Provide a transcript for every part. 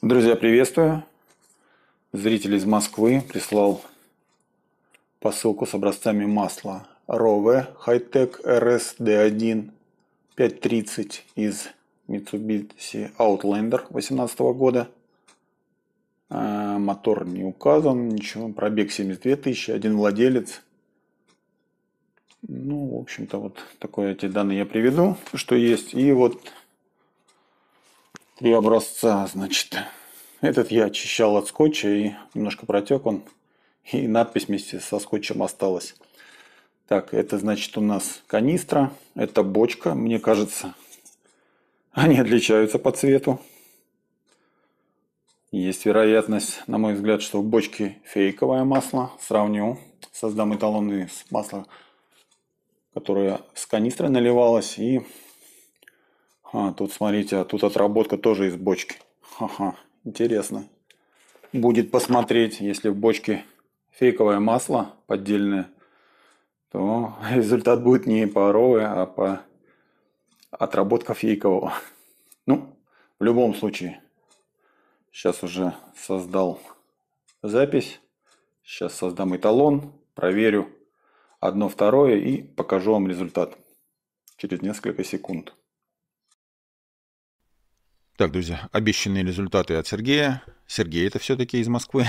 Друзья, приветствую. Зритель из Москвы прислал посылку с образцами масла Рове Hightech RSD1 530 из Mitsubishi Outlander 2018 года. А, мотор не указан, ничего, пробег 72 тысячи, один владелец. Ну, в общем-то, вот такое эти данные я приведу, что есть. И вот Три образца, значит. Этот я очищал от скотча и немножко протек он. И надпись вместе со скотчем осталась. Так, это значит у нас канистра. Это бочка, мне кажется. Они отличаются по цвету. Есть вероятность, на мой взгляд, что в бочке фейковое масло. Сравню. Создам с масло, которое с канистры наливалось. И а, тут смотрите, а тут отработка тоже из бочки. Ха-ха, интересно. Будет посмотреть, если в бочке фейковое масло поддельное, то результат будет не паровый, а по отработка фейкового. Ну, в любом случае, сейчас уже создал запись. Сейчас создам эталон, проверю одно, второе и покажу вам результат через несколько секунд. Так, друзья, обещанные результаты от Сергея. Сергей это все-таки из Москвы.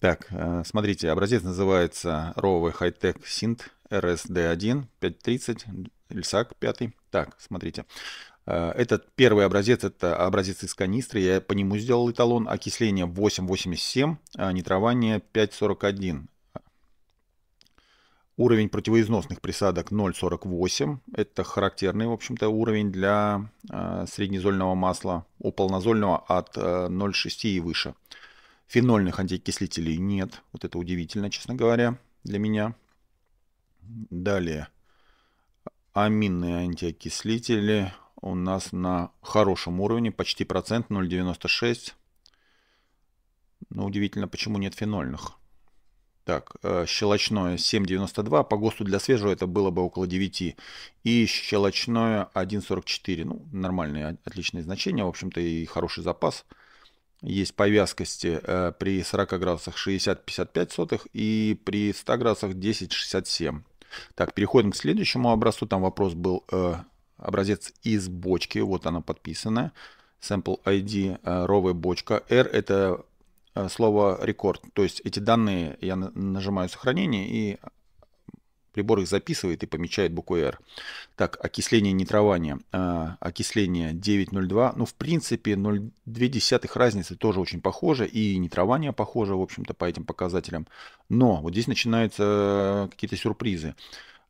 Так, э, смотрите, образец называется ROVE Hightech Synth RSD1 530 Эльсак 5. Так, смотрите. Э, этот первый образец, это образец из канистры, я по нему сделал эталон, окисление 8,87, а нитрование 5,41. Уровень противоизносных присадок 0,48. Это характерный, в общем-то, уровень для э, среднезольного масла, у полнозольного от э, 0,6 и выше. Фенольных антиокислителей нет. Вот это удивительно, честно говоря, для меня. Далее. Аминные антиокислители у нас на хорошем уровне, почти процент 0,96. Но ну, удивительно, почему нет фенольных. Так, э, щелочное 7,92, по ГОСТу для свежего это было бы около 9, и щелочное 1,44, ну, нормальные, отличные значения, в общем-то, и хороший запас. Есть по вязкости э, при 40 градусах 60,55 и при 100 градусах 10,67. Так, переходим к следующему образцу, там вопрос был э, образец из бочки, вот она подписанная Sample ID, э, ровая бочка. R это Э, слово рекорд. То есть эти данные, я нажимаю сохранение, и прибор их записывает и помечает буквой R. Так, окисление нитрования. Э, окисление 9,02. Ну, в принципе, 0,2 разницы тоже очень похоже. И нитрование похоже, в общем-то, по этим показателям. Но вот здесь начинаются э, какие-то сюрпризы.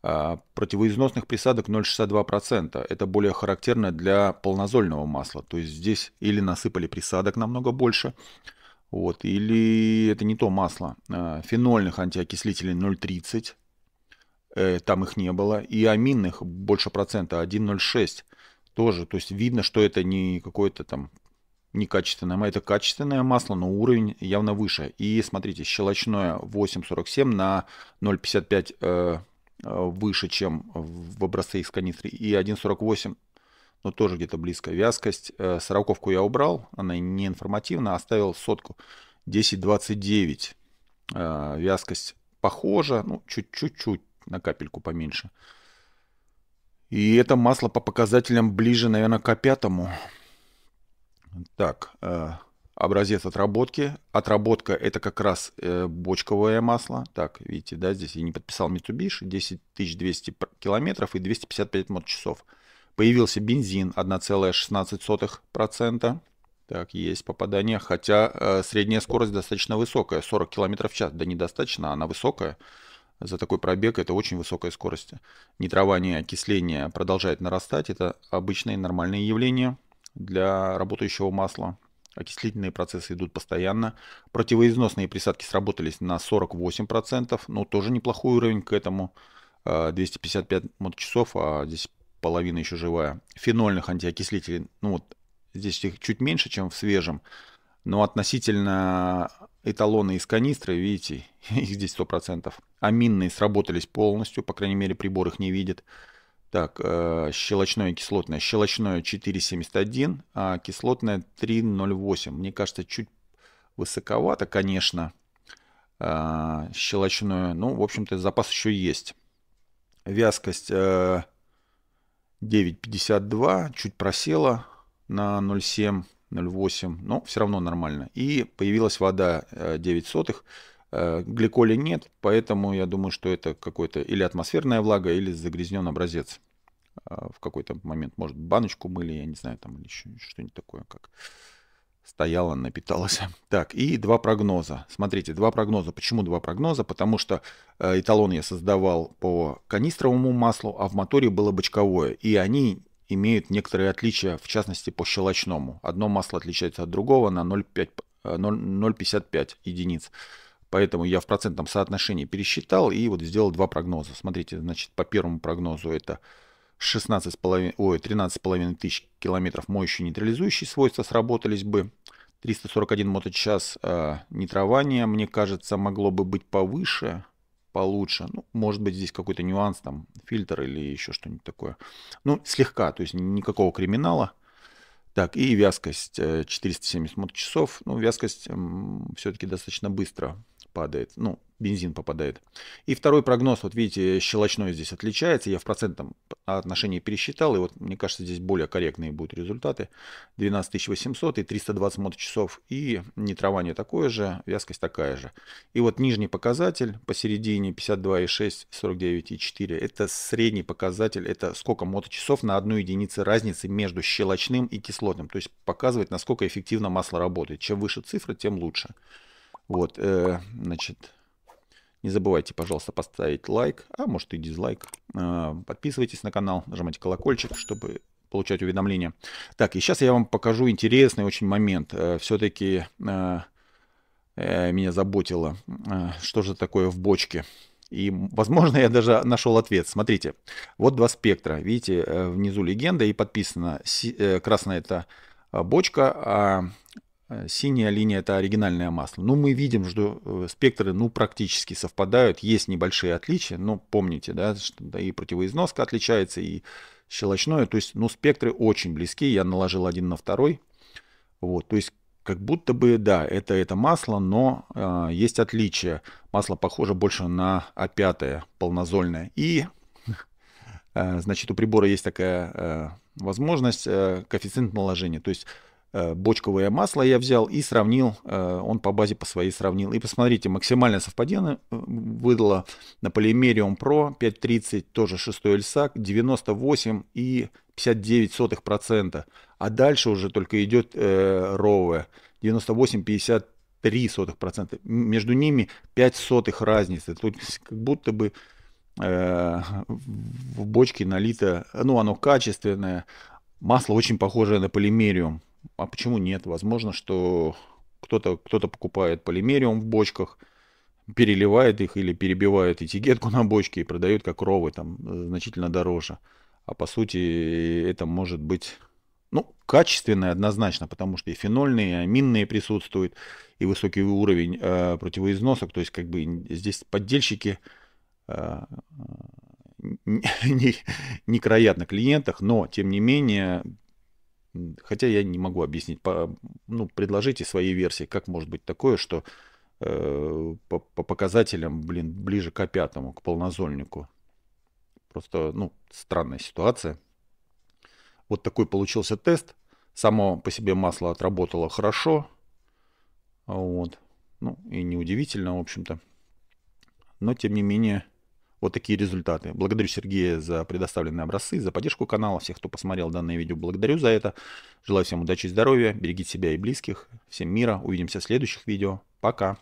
Э, противоизносных присадок 0,62%. Это более характерно для полнозольного масла. То есть здесь или насыпали присадок намного больше, вот. Или это не то масло. А, фенольных антиокислителей 0,30. Э, там их не было. И аминных больше процента 1,06. Тоже. То есть видно, что это не какое-то там некачественное, а это качественное масло, но уровень явно выше. И смотрите, щелочное 8,47 на 0,55 э, э, выше, чем в образце из канистры. И 1,48 но тоже где-то близко. Вязкость. Э, сороковку я убрал, она не информативна, оставил сотку. 10.29. Э, вязкость похожа, ну, чуть-чуть, на капельку поменьше. И это масло по показателям ближе, наверное, к пятому. Так, э, образец отработки. Отработка это как раз бочковое масло. Так, видите, да, здесь я не подписал Mitsubishi. 10 200 километров и 255 мод-часов. часов Появился бензин 1,16%. Так, есть попадание, хотя э, средняя скорость достаточно высокая, 40 км в час. Да недостаточно, она высокая. За такой пробег это очень высокая скорость. Нитрование окисления продолжает нарастать. Это обычное нормальное явление для работающего масла. Окислительные процессы идут постоянно. Противоизносные присадки сработались на 48%, но тоже неплохой уровень к этому. 255 э, моточасов, а здесь половина еще живая, фенольных антиокислителей, ну вот здесь их чуть меньше, чем в свежем, но относительно эталона из канистры, видите, их здесь 100%. Аминные сработались полностью, по крайней мере прибор их не видит. Так, э, щелочное и кислотное. Щелочное 4,71, а кислотное 3,08. Мне кажется, чуть высоковато, конечно, э, щелочное. Ну, в общем-то, запас еще есть. Вязкость э, 9.52, чуть просела на 0.7, 0.8, но все равно нормально. И появилась вода 9 э, сотых, э, гликоли нет, поэтому я думаю, что это какой-то или атмосферная влага, или загрязнен образец. Э, в какой-то момент, может, баночку мыли, я не знаю, там или еще что-нибудь такое, как стояла, напиталась. Так, и два прогноза. Смотрите, два прогноза. Почему два прогноза? Потому что э, эталон я создавал по канистровому маслу, а в моторе было бочковое. И они имеют некоторые отличия, в частности, по щелочному. Одно масло отличается от другого на 0,55 э, единиц. Поэтому я в процентном соотношении пересчитал и вот сделал два прогноза. Смотрите, значит, по первому прогнозу это 16,5, ой, 13,5 тысяч километров моющие нейтрализующие свойства сработались бы. 341 моточас э, нитрования, мне кажется, могло бы быть повыше, получше. Ну, может быть, здесь какой-то нюанс, там, фильтр или еще что-нибудь такое. Ну, слегка, то есть никакого криминала. Так, и вязкость 470 э, моточасов. Ну, вязкость э, все-таки достаточно быстро падает, ну, бензин попадает. И второй прогноз, вот видите, щелочной здесь отличается, я в процентном отношении пересчитал, и вот, мне кажется, здесь более корректные будут результаты. 12800 и 320 моточасов, и нитрование такое же, вязкость такая же. И вот нижний показатель посередине 52,6, 49,4, это средний показатель, это сколько моточасов на одну единицу разницы между щелочным и кислотным, то есть показывает, насколько эффективно масло работает. Чем выше цифра, тем лучше. Вот, э, значит, не забывайте, пожалуйста, поставить лайк, а может и дизлайк. Э, подписывайтесь на канал, нажимайте колокольчик, чтобы получать уведомления. Так, и сейчас я вам покажу интересный очень момент. Э, Все-таки э, э, меня заботило, э, что же такое в бочке. И, возможно, я даже нашел ответ. Смотрите, вот два спектра. Видите, э, внизу легенда и подписано. Э, красная это э, бочка, а Э, синяя линия это оригинальное масло. Ну, мы видим, что э, спектры, ну, практически совпадают, есть небольшие отличия, но помните, да, что да, и противоизноска отличается, и щелочное, то есть, ну, спектры очень близки, я наложил один на второй, вот, то есть, как будто бы, да, это это масло, но э, есть отличие. Масло похоже больше на опятое полнозольное. И, э, значит, у прибора есть такая э, возможность, э, коэффициент наложения. То есть Э, бочковое масло я взял и сравнил, э, он по базе по своей сравнил. И посмотрите, максимальное совпадение э, выдало на Polymerium Pro 530, тоже 6 льсак, 98 и 59%. А дальше уже только идет э, ROVE 98,53%. Между ними 5 сотых разницы. Тут как будто бы э, в бочке налито, ну оно качественное, масло очень похожее на полимериум. А почему нет? Возможно, что кто-то кто покупает полимериум в бочках, переливает их или перебивает этикетку на бочке и продает как ровы там э, значительно дороже. А по сути это может быть ну, качественное однозначно, потому что и фенольные, и аминные присутствуют, и высокий уровень э, противоизносок. То есть, как бы здесь поддельщики э, не, не, не краят на клиентах, но, тем не менее, Хотя я не могу объяснить. По, ну, предложите свои версии, как может быть такое, что э, по, по показателям, блин, ближе к опятому, к полнозольнику. Просто, ну, странная ситуация. Вот такой получился тест. Само по себе масло отработало хорошо. Вот. Ну, и неудивительно, в общем-то. Но, тем не менее, вот такие результаты. Благодарю Сергея за предоставленные образцы, за поддержку канала. Всех, кто посмотрел данное видео, благодарю за это. Желаю всем удачи и здоровья. Берегите себя и близких. Всем мира. Увидимся в следующих видео. Пока.